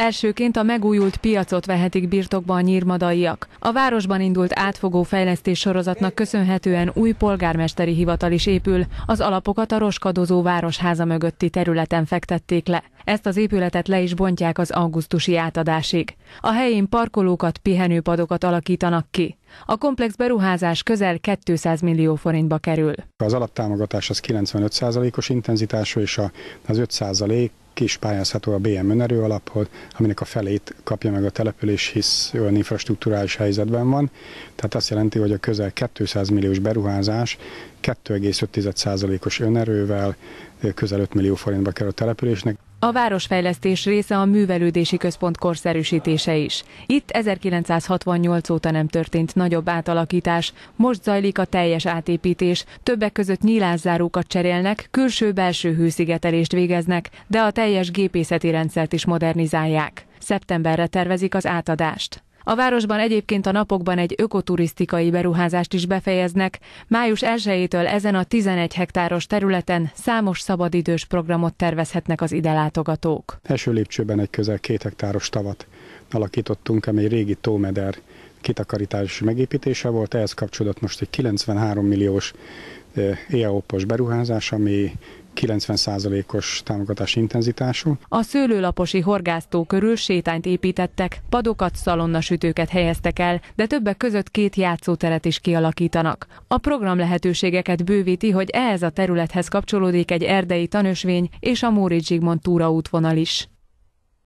Elsőként a megújult piacot vehetik birtokba a nyírmadaiak. A városban indult átfogó fejlesztés sorozatnak köszönhetően új polgármesteri hivatal is épül, az alapokat a roskadozó városháza mögötti területen fektették le. Ezt az épületet le is bontják az augusztusi átadásig. A helyén parkolókat, pihenőpadokat alakítanak ki. A komplex beruházás közel 200 millió forintba kerül. Az alaptámogatás az 95%-os intenzitású, és az 5 ki is pályázható a BM önerő alaphoz, aminek a felét kapja meg a település, hisz olyan infrastruktúrális helyzetben van. Tehát azt jelenti, hogy a közel 200 milliós beruházás 2,5%-os önerővel közel 5 millió forintba kerül a településnek, a városfejlesztés része a művelődési központ korszerűsítése is. Itt 1968 óta nem történt nagyobb átalakítás, most zajlik a teljes átépítés, többek között nyílászárókat cserélnek, külső-belső hőszigetelést végeznek, de a teljes gépészeti rendszert is modernizálják. Szeptemberre tervezik az átadást. A városban egyébként a napokban egy ökoturisztikai beruházást is befejeznek. Május 1-től ezen a 11 hektáros területen számos szabadidős programot tervezhetnek az ide látogatók. Első lépcsőben egy közel két hektáros tavat alakítottunk, amely régi tómeder kitakarítás megépítése volt, ehhez kapcsolódott most egy 93 milliós eh, EAOP-os beruházás, ami 90%-os támogatás intenzitású. A szőlőlaposi horgásztó körül sétányt építettek, padokat, szalonnasütőket helyeztek el, de többek között két játszóteret is kialakítanak. A program lehetőségeket bővíti, hogy ehhez a területhez kapcsolódik egy erdei tanösvény és a Móricz Zsigmond túraútvonal is.